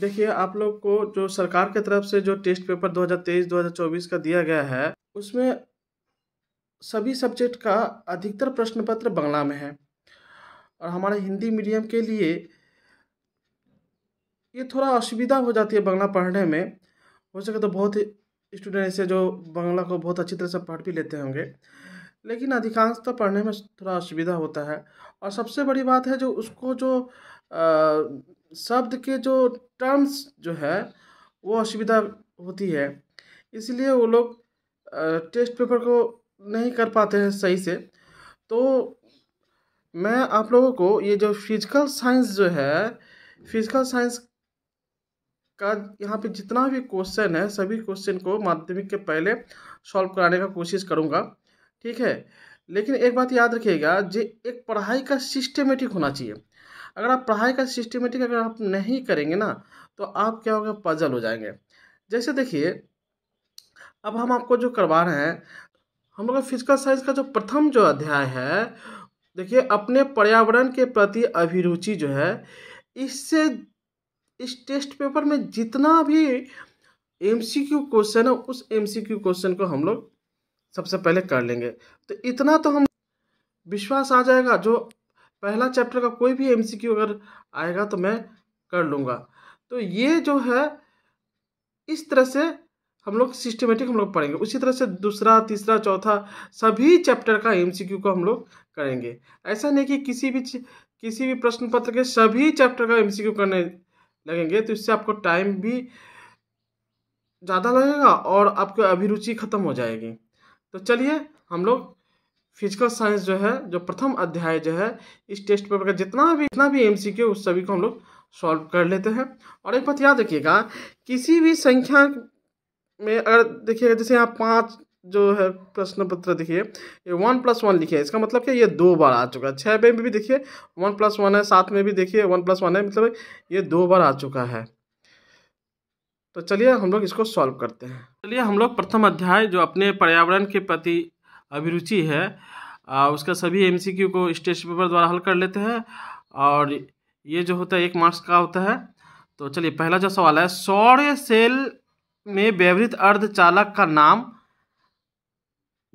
देखिए आप लोग को जो सरकार के तरफ से जो टेस्ट पेपर 2023-2024 का दिया गया है उसमें सभी सब्जेक्ट का अधिकतर प्रश्न पत्र बांग्ला में है और हमारे हिंदी मीडियम के लिए ये थोड़ा असुविधा हो जाती है बांग्ला पढ़ने में हो सके तो बहुत स्टूडेंट ऐसे जो बांग्ला को बहुत अच्छी तरह से पढ़ भी लेते होंगे लेकिन तो पढ़ने में थोड़ा असुविधा होता है और सबसे बड़ी बात है जो उसको जो शब्द के जो टर्म्स जो है वो असुविधा होती है इसलिए वो लोग टेस्ट पेपर को नहीं कर पाते हैं सही से तो मैं आप लोगों को ये जो फिजिकल साइंस जो है फिजिकल साइंस का यहाँ पे जितना भी क्वेश्चन है सभी क्वेश्चन को माध्यमिक के पहले सॉल्व कराने का कोशिश करूँगा ठीक है लेकिन एक बात याद रखिएगा जे एक पढ़ाई का सिस्टेमेटिक होना चाहिए अगर आप पढ़ाई का सिस्टमेटिक अगर आप नहीं करेंगे ना तो आप क्या होगा पजल हो जाएंगे जैसे देखिए अब हम आपको जो करवा रहे हैं हम लोग फिजिकल साइंस का जो प्रथम जो अध्याय है देखिए अपने पर्यावरण के प्रति अभिरुचि जो है इससे इस टेस्ट पेपर में जितना भी एम सी क्यू क्वेश्चन है उस एम सी क्यू क्वेश्चन को हम लोग सबसे पहले कर लेंगे तो इतना तो हम विश्वास आ जाएगा जो पहला चैप्टर का कोई भी एमसीक्यू अगर आएगा तो मैं कर लूँगा तो ये जो है इस तरह से हम लोग सिस्टमेटिक हम लोग पढ़ेंगे उसी तरह से दूसरा तीसरा चौथा सभी चैप्टर का एमसीक्यू को हम लोग करेंगे ऐसा नहीं कि किसी भी किसी भी प्रश्न पत्र के सभी चैप्टर का एम करने लगेंगे तो इससे आपको टाइम भी ज़्यादा लगेगा और आपकी अभिरुचि खत्म हो जाएगी तो चलिए हम लोग फिजिकल साइंस जो है जो प्रथम अध्याय जो है इस टेस्ट पेपर का जितना भी जितना भी एम सी क्यू उस सभी को हम लोग सॉल्व कर लेते हैं और एक बात याद रखिएगा किसी भी संख्या में अगर देखिएगा जैसे यहाँ पाँच जो है प्रश्न पत्र देखिए ये वन प्लस वन लिखे इसका मतलब क्या ये दो बार आ चुका है छः में भी देखिए वन प्लस वन है सात में भी देखिए वन प्लस वन है मतलब ये दो बार आ चुका है तो चलिए हम लोग इसको सॉल्व करते हैं चलिए हम लोग प्रथम अध्याय जो अपने पर्यावरण के प्रति अभिरुचि है आ, उसका सभी एमसीक्यू को स्टेज पेपर द्वारा हल कर लेते हैं और ये जो होता है एक मार्क्स का होता है तो चलिए पहला जो सवाल है सौर्य सेल में व्यवहित अर्धचालक का नाम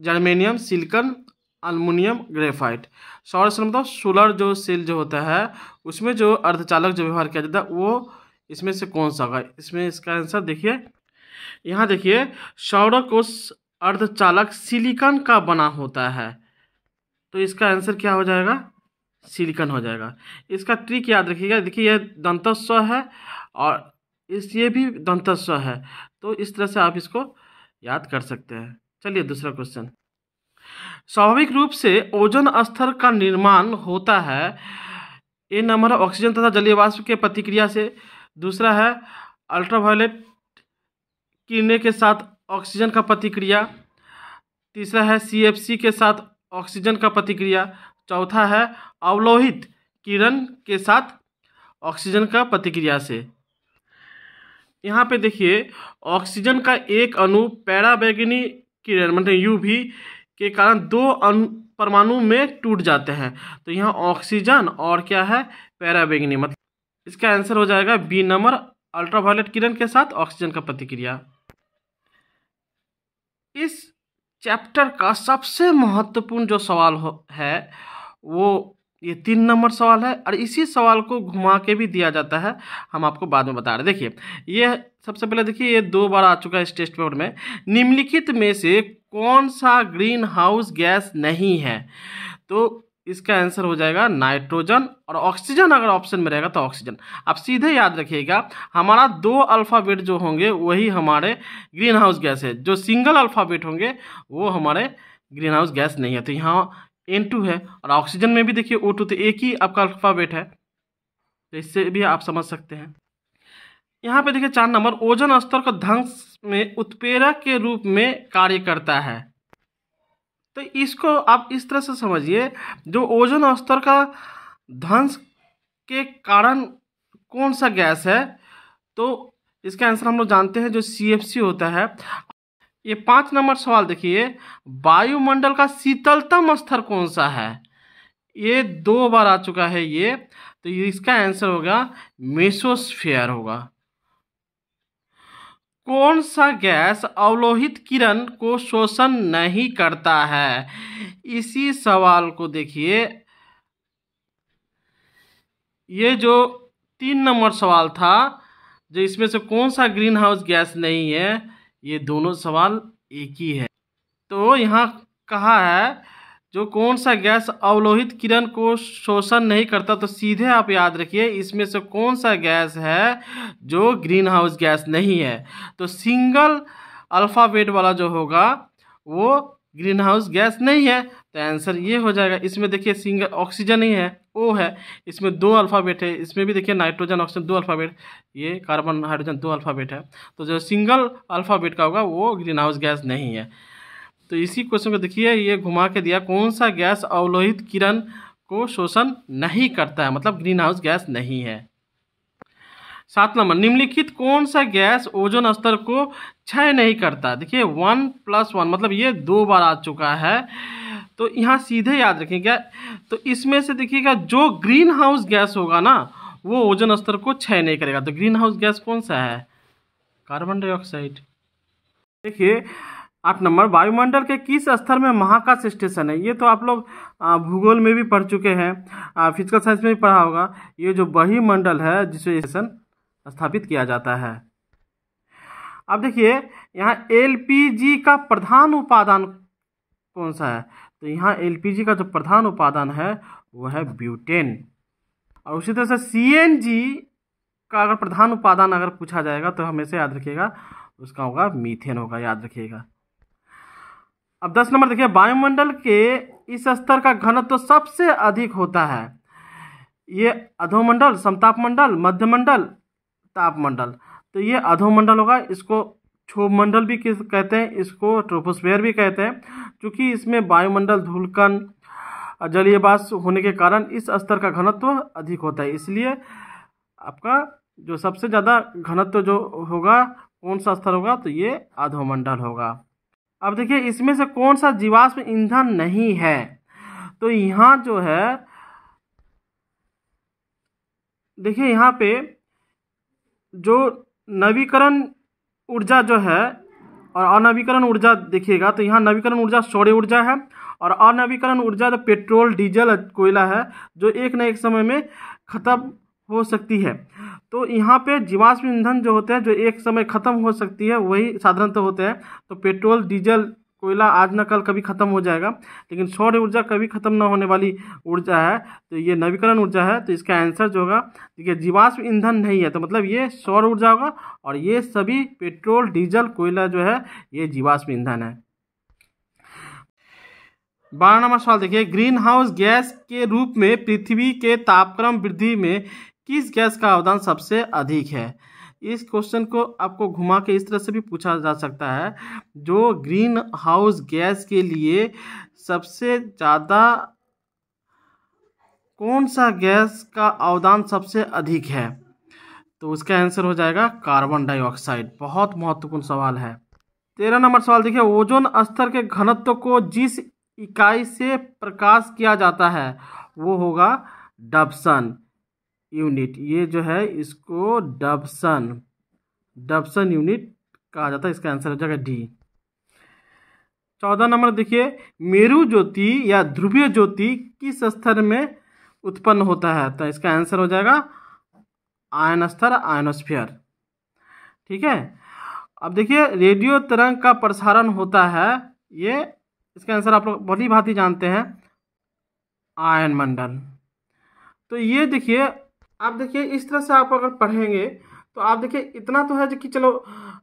जर्मेनियम सिलिकन अल्मोनियम ग्रेफाइट सौर सेल मतलब सोलर जो सेल जो होता है उसमें जो अर्धचालक जो व्यवहार किया जाता है वो इसमें से कौन सा होगा इसमें इसका आंसर देखिए यहाँ देखिए सौर कोष अर्धचालक सिलिकॉन का बना होता है तो इसका आंसर क्या हो जाएगा सिलिकॉन हो जाएगा इसका ट्रिक याद रखिएगा देखिए यह दंतस्व है और इस ये भी दंतस्व है तो इस तरह से आप इसको याद कर सकते हैं चलिए दूसरा क्वेश्चन स्वाभाविक रूप से ओजन स्तर का निर्माण होता है ए नंबर ऑक्सीजन तथा जलीय वाष्प के प्रतिक्रिया से दूसरा है अल्ट्रावायलेट किरने के साथ ऑक्सीजन का प्रतिक्रिया तीसरा है सी के साथ ऑक्सीजन का प्रतिक्रिया चौथा है अवलोहित किरण के साथ ऑक्सीजन का प्रतिक्रिया से यहाँ पे देखिए ऑक्सीजन का एक अणु पैराबैगनी किरण मतलब यूवी के कारण दो अनु परमाणु में टूट जाते हैं तो यहाँ ऑक्सीजन और क्या है पैराबैगनी मतलब इसका आंसर हो जाएगा बी नंबर अल्ट्रावायलेट किरण के साथ ऑक्सीजन का प्रतिक्रिया इस चैप्टर का सबसे महत्वपूर्ण जो सवाल हो है वो ये तीन नंबर सवाल है और इसी सवाल को घुमा के भी दिया जाता है हम आपको बाद में बता रहे देखिए ये सबसे पहले देखिए ये दो बार आ चुका है इस टेस्ट पेपर में निम्नलिखित में से कौन सा ग्रीन हाउस गैस नहीं है तो इसका आंसर हो जाएगा नाइट्रोजन और ऑक्सीजन अगर ऑप्शन में रहेगा तो ऑक्सीजन आप सीधे याद रखिएगा हमारा दो अल्फ़ाबेट जो होंगे वही हमारे ग्रीन हाउस गैस है जो सिंगल अल्फ़ाबेट होंगे वो हमारे ग्रीन हाउस गैस नहीं है तो यहाँ एन टू है और ऑक्सीजन में भी देखिए ओ टू तो एक ही आपका अल्फ़ाबेट है तो इससे भी आप समझ सकते हैं यहाँ पे देखिए चार नंबर ओजन स्तर का ध्वंस में उत्प्रेरक के रूप में कार्य करता है तो इसको आप इस तरह से समझिए जो ओजोन स्तर का ध्वंस के कारण कौन सा गैस है तो इसका आंसर हम लोग जानते हैं जो सी होता है ये पाँच नंबर सवाल देखिए वायुमंडल का शीतलतम स्तर कौन सा है ये दो बार आ चुका है ये तो इसका आंसर होगा मेसोस्फेयर होगा कौन सा गैस अवलोहित किरण को शोषण नहीं करता है इसी सवाल को देखिए ये जो तीन नंबर सवाल था जो इसमें से कौन सा ग्रीन हाउस गैस नहीं है ये दोनों सवाल एक ही है तो यहाँ कहा है जो कौन सा गैस अवलोहित किरण को शोषण नहीं करता तो सीधे आप याद रखिए इसमें से कौन सा गैस है जो ग्रीन हाउस गैस नहीं है तो सिंगल अल्फ़ाबेट वाला जो होगा वो ग्रीन हाउस गैस नहीं है तो आंसर ये हो जाएगा इसमें देखिए सिंगल ऑक्सीजन ही है ओ है इसमें दो अल्फ़ाबेट है इसमें भी देखिए नाइट्रोजन ऑक्सीजन दो अल्फ़ाबेट ये कार्बन हाइड्रोजन दो अल्फ़ाबेट है तो जो सिंगल अल्फ़ाबेट का होगा वो ग्रीन हाउस गैस नहीं है तो इसी क्वेश्चन को देखिए ये घुमा के दिया कौन सा गैस अवलोहित किरण को शोषण नहीं करता है मतलब ग्रीन हाउस गैस नहीं है सात नंबर निम्नलिखित कौन सा गैस ओजोन स्तर को क्षय नहीं करता देखिए वन प्लस वन मतलब ये दो बार आ चुका है तो यहाँ सीधे याद रखेंगे तो इसमें से देखिएगा जो ग्रीन हाउस गैस होगा ना वो ओजोन स्तर को क्षय नहीं करेगा तो ग्रीन हाउस गैस कौन सा है कार्बन डाइऑक्साइड देखिए आठ नंबर वायुमंडल के किस स्तर में महाकाश स्टेशन है ये तो आप लोग भूगोल में भी पढ़ चुके हैं फिजिकल साइंस में भी पढ़ा होगा ये जो मंडल है जिसे स्टेशन स्थापित किया जाता है अब देखिए यहाँ एलपीजी का प्रधान उपादान कौन सा है तो यहाँ एलपीजी का जो प्रधान उपादान है वो है ब्यूटेन और उसी तरह से सी का अगर प्रधान उपादान अगर पूछा जाएगा तो हमेशा याद रखिएगा उसका होगा मीथेन होगा याद रखिएगा अब दस नंबर देखिए वायुमंडल के इस स्तर का घनत्व तो सबसे अधिक होता है ये अधोमंडल समतापमंडल मध्यमंडल तापमंडल तो ये अधोमंडल होगा इसको क्षोभ मंडल भी कहते हैं इसको ट्रोपोस्फेयर भी कहते हैं क्योंकि इसमें वायुमंडल धूलकन जलीय बास होने के कारण इस स्तर का घनत्व अधिक होता है इसलिए आपका जो सबसे ज़्यादा घनत्व जो होगा कौन सा स्तर होगा तो ये अधोमंडल होगा अब देखिए इसमें से कौन सा जीवाश्म ईंधन नहीं है तो यहाँ जो है देखिए यहाँ पे जो नवीकरण ऊर्जा जो है और अनवीकरण ऊर्जा देखिएगा तो यहाँ नवीकरण ऊर्जा सौर्य ऊर्जा है और अनवीकरण ऊर्जा तो पेट्रोल डीजल कोयला है जो एक न एक समय में ख़त्म हो सकती है तो यहाँ पे जीवाश्म ईंधन जो होते हैं जो एक समय ख़त्म हो सकती है वही साधारणतः तो होते हैं तो पेट्रोल डीजल कोयला आज ना कल कभी ख़त्म हो जाएगा लेकिन सौर ऊर्जा कभी ख़त्म ना होने वाली ऊर्जा है तो ये नवीकरण ऊर्जा है तो इसका आंसर जो होगा देखिए जीवाश्म ईंधन नहीं है तो मतलब ये सौर ऊर्जा होगा और ये सभी पेट्रोल डीजल कोयला जो है ये जीवाश्म ईंधन है बारह नंबर सवाल देखिए ग्रीन हाउस गैस के रूप में पृथ्वी के तापक्रम वृद्धि में किस गैस का अवदान सबसे अधिक है इस क्वेश्चन को आपको घुमा के इस तरह से भी पूछा जा सकता है जो ग्रीन हाउस गैस के लिए सबसे ज़्यादा कौन सा गैस का अवदान सबसे अधिक है तो उसका आंसर हो जाएगा कार्बन डाइऑक्साइड बहुत महत्वपूर्ण सवाल है तेरह नंबर सवाल देखिए ओजोन स्तर के घनत्व को जिस इकाई से प्रकाश किया जाता है वो होगा डबसन यूनिट ये जो है इसको डबसन डबसन यूनिट कहा जाता है इसका आंसर हो जाएगा डी चौदह नंबर देखिए मेरु ज्योति या ध्रुवीय ज्योति किस स्तर में उत्पन्न होता है तो इसका आंसर हो जाएगा आयन स्तर आयनोस्फियर ठीक है अब देखिए रेडियो तरंग का प्रसारण होता है ये इसका आंसर आप लोग बड़ी भांति जानते हैं आयन मंडल तो ये देखिए आप देखिए इस तरह से आप अगर पढ़ेंगे तो आप देखिए इतना तो है जो कि चलो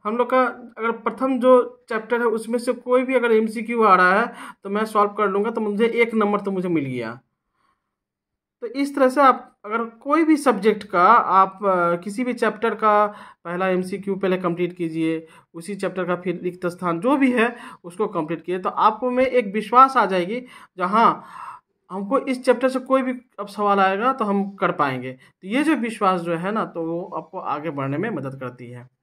हम लोग का अगर प्रथम जो चैप्टर है उसमें से कोई भी अगर एमसीक्यू आ रहा है तो मैं सॉल्व कर लूँगा तो मुझे एक नंबर तो मुझे मिल गया तो इस तरह से आप अगर कोई भी सब्जेक्ट का आप किसी भी चैप्टर का पहला एमसीक्यू पहले कंप्लीट कीजिए उसी चैप्टर का फिर रिक्त स्थान जो भी है उसको कंप्लीट कीजिए तो आपको में एक विश्वास आ जाएगी जहाँ हमको इस चैप्टर से कोई भी अब सवाल आएगा तो हम कर पाएंगे तो ये जो विश्वास जो है ना तो वो आपको आगे बढ़ने में मदद करती है